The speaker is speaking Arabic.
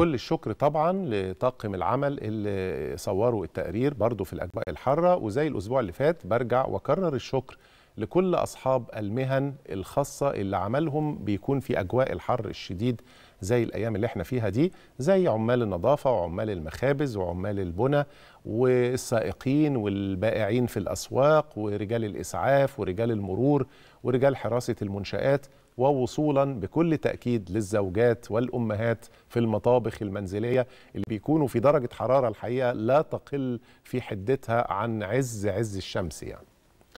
كل الشكر طبعا لطاقم العمل اللي صوروا التقرير برضو في الاجواء الحاره وزي الاسبوع اللي فات برجع واكرر الشكر لكل أصحاب المهن الخاصة اللي عملهم بيكون في أجواء الحر الشديد زي الأيام اللي احنا فيها دي زي عمال النظافة وعمال المخابز وعمال البنى والسائقين والبائعين في الأسواق ورجال الإسعاف ورجال المرور ورجال حراسة المنشآت ووصولا بكل تأكيد للزوجات والأمهات في المطابخ المنزلية اللي بيكونوا في درجة حرارة الحقيقة لا تقل في حدتها عن عز عز الشمس يعني